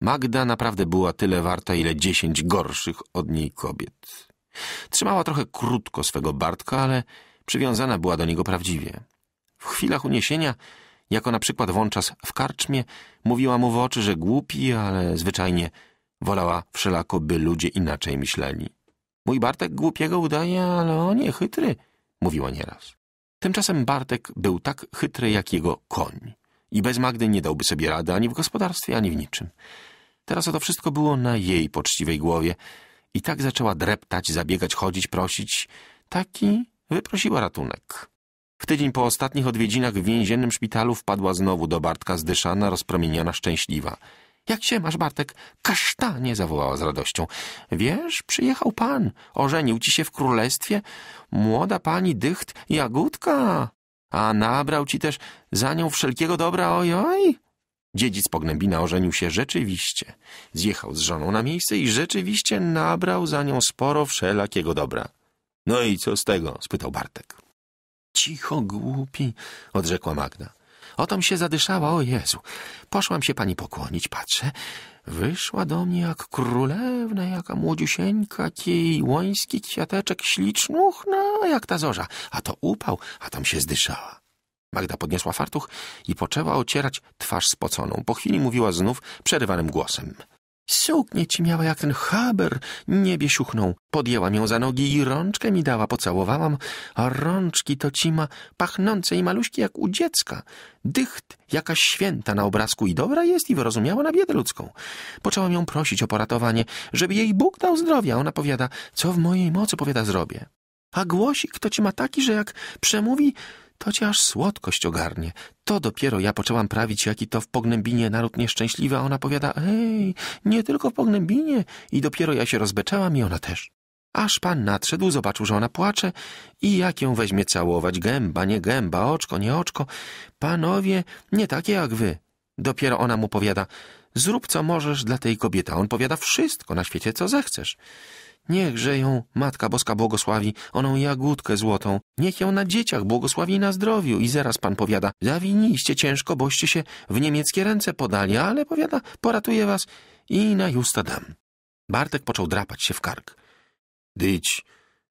Magda naprawdę była tyle warta, ile dziesięć gorszych od niej kobiet. Trzymała trochę krótko swego Bartka, ale przywiązana była do niego prawdziwie. W chwilach uniesienia, jako na przykład wączas w karczmie, mówiła mu w oczy, że głupi, ale zwyczajnie wolała wszelako, by ludzie inaczej myśleli. Mój Bartek głupiego udaje, ale o nie chytry, mówiła nieraz. Tymczasem Bartek był tak chytry jak jego koń i bez Magdy nie dałby sobie rady ani w gospodarstwie, ani w niczym. Teraz to wszystko było na jej poczciwej głowie. I tak zaczęła dreptać, zabiegać, chodzić, prosić. Taki wyprosiła ratunek. W tydzień po ostatnich odwiedzinach w więziennym szpitalu wpadła znowu do Bartka zdyszana, rozpromieniona, szczęśliwa. Jak się masz, Bartek? Kasztanie! zawołała z radością. Wiesz, przyjechał pan, ożenił ci się w królestwie. Młoda pani dycht, jagódka. A nabrał ci też za nią wszelkiego dobra, ojoj. Dziedzic Pognębina ożenił się rzeczywiście. Zjechał z żoną na miejsce i rzeczywiście nabrał za nią sporo wszelakiego dobra. No i co z tego? spytał Bartek. Cicho, głupi, odrzekła Magda. Otom się zadyszała, o Jezu. Poszłam się pani pokłonić, patrzę. Wyszła do mnie jak królewna, jaka młodziusieńka, kij łoński kwiateczek ślicznuchna, no, jak ta zorza. A to upał, a tam się zdyszała. Magda podniosła fartuch i poczęła ocierać twarz spoconą. Po chwili mówiła znów przerywanym głosem. Suknie ci miała jak ten haber, niebie siuchnął. Podjęłam ją za nogi i rączkę mi dała, pocałowałam, a rączki to ci ma pachnące i maluśki jak u dziecka. Dycht, jakaś święta na obrazku i dobra jest i wyrozumiała na biedę ludzką. Poczęłam ją prosić o poratowanie, żeby jej Bóg dał zdrowia. Ona powiada, co w mojej mocy, powiada, zrobię. A głosik to ci ma taki, że jak przemówi, to cię aż słodkość ogarnie. To dopiero ja poczęłam prawić, jaki to w Pognębinie naród nieszczęśliwy, a ona powiada, ej, nie tylko w Pognębinie. I dopiero ja się rozbeczałam i ona też. Aż pan nadszedł, zobaczył, że ona płacze i jak ją weźmie całować, gęba, nie gęba, oczko, nie oczko. Panowie, nie takie jak wy. Dopiero ona mu powiada, zrób co możesz dla tej kobiety, a on powiada wszystko na świecie, co zechcesz. Niechże ją Matka Boska błogosławi, oną jagódkę złotą. Niech ją na dzieciach błogosławi na zdrowiu. I zaraz pan powiada, zawiniście ciężko, boście się w niemieckie ręce podali, ale powiada, poratuje was i na justa dam. Bartek począł drapać się w kark. Dyć,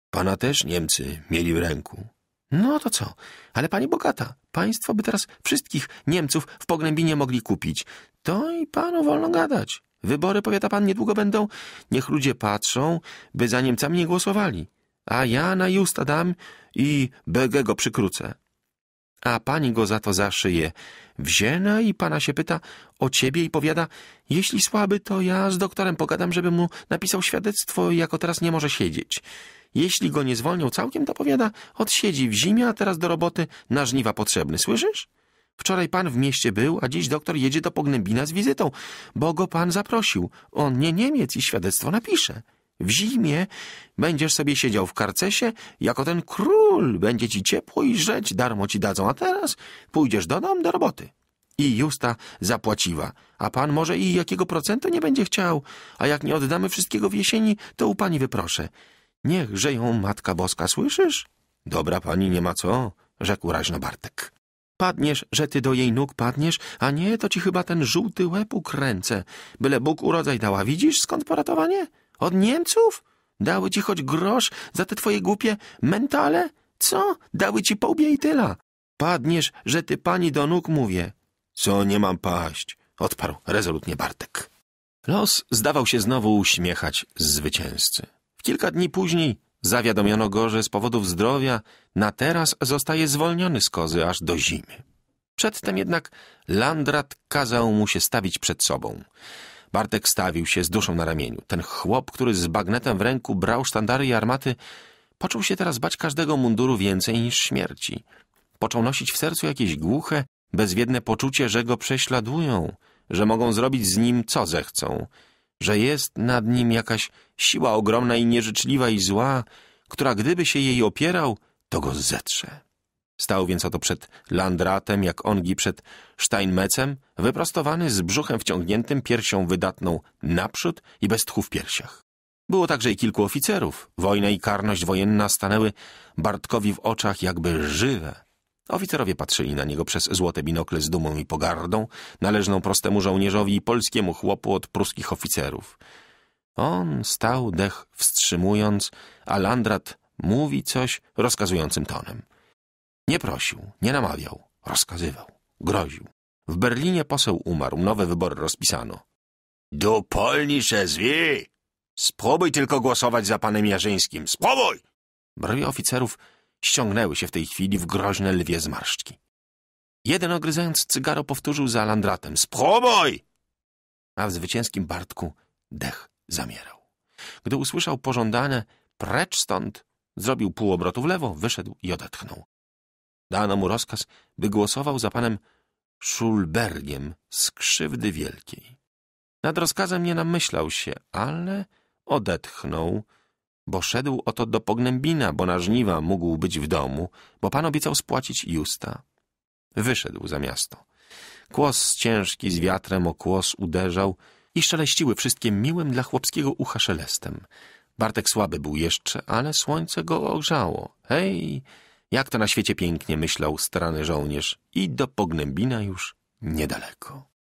pana też Niemcy mieli w ręku. No to co? Ale pani bogata, państwo by teraz wszystkich Niemców w pognębinie mogli kupić. To i panu wolno gadać. Wybory, powiada pan, niedługo będą. Niech ludzie patrzą, by za Niemcami nie głosowali. A ja na Justa dam i BG go przykrócę. A pani go za to zaszyje. Wzięna i pana się pyta o ciebie i powiada, jeśli słaby, to ja z doktorem pogadam, żeby mu napisał świadectwo, jako teraz nie może siedzieć. Jeśli go nie zwolnią całkiem, to powiada, odsiedzi w zimie, a teraz do roboty na żniwa potrzebny, słyszysz? Wczoraj pan w mieście był, a dziś doktor jedzie do Pognębina z wizytą, bo go pan zaprosił. On nie Niemiec i świadectwo napisze. W zimie będziesz sobie siedział w karcesie jako ten król. Będzie ci ciepło i rzeć, darmo ci dadzą, a teraz pójdziesz do domu do roboty. I Justa zapłaciła, a pan może i jakiego procentu nie będzie chciał, a jak nie oddamy wszystkiego w jesieni, to u pani wyproszę. Niechże ją Matka Boska, słyszysz? Dobra pani, nie ma co, rzekł raźno Bartek. Padniesz, że ty do jej nóg padniesz, a nie, to ci chyba ten żółty łeb ukręcę. Byle Bóg urodzaj dała. Widzisz, skąd poratowanie? Od Niemców? Dały ci choć grosz za te twoje głupie mentale? Co? Dały ci połbie i tyla. Padniesz, że ty pani do nóg mówię. Co, nie mam paść? Odparł rezolutnie Bartek. Los zdawał się znowu uśmiechać z zwycięzcy. W kilka dni później Zawiadomiono go, że z powodów zdrowia na teraz zostaje zwolniony z kozy aż do zimy. Przedtem jednak Landrat kazał mu się stawić przed sobą. Bartek stawił się z duszą na ramieniu. Ten chłop, który z bagnetem w ręku brał sztandary i armaty, poczuł się teraz bać każdego munduru więcej niż śmierci. Począł nosić w sercu jakieś głuche, bezwiedne poczucie, że go prześladują, że mogą zrobić z nim co zechcą – że jest nad nim jakaś siła ogromna i nieżyczliwa i zła, która gdyby się jej opierał, to go zetrze. Stał więc oto przed Landratem, jak ongi przed Steinmecem, wyprostowany z brzuchem wciągniętym, piersią wydatną naprzód i bez tchu w piersiach. Było także i kilku oficerów. Wojna i karność wojenna stanęły Bartkowi w oczach jakby żywe. Oficerowie patrzyli na niego przez złote binokle z dumą i pogardą, należną prostemu żołnierzowi i polskiemu chłopu od pruskich oficerów. On stał, dech wstrzymując, a Landrat mówi coś rozkazującym tonem. Nie prosił, nie namawiał, rozkazywał, groził. W Berlinie poseł umarł, nowe wybory rozpisano. Do polnisze zwi! Spróbuj tylko głosować za panem Jarzyńskim, spróbuj! Brwi oficerów ściągnęły się w tej chwili w groźne lwie zmarszczki. Jeden ogryzając cygaro powtórzył za landratem – Spróbuj! A w zwycięskim Bartku dech zamierał. Gdy usłyszał pożądane – precz stąd! Zrobił pół obrotu w lewo, wyszedł i odetchnął. Dano mu rozkaz, by głosował za panem Schulbergiem z krzywdy wielkiej. Nad rozkazem nie namyślał się, ale odetchnął – bo szedł oto do pognębina, bo na żniwa mógł być w domu, bo pan obiecał spłacić Justa. Wyszedł za miasto. Kłos ciężki z wiatrem o kłos uderzał i szeleściły wszystkie miłym dla chłopskiego ucha szelestem. Bartek słaby był jeszcze, ale słońce go ogrzało. Hej, jak to na świecie pięknie myślał strany żołnierz i do pognębina już niedaleko.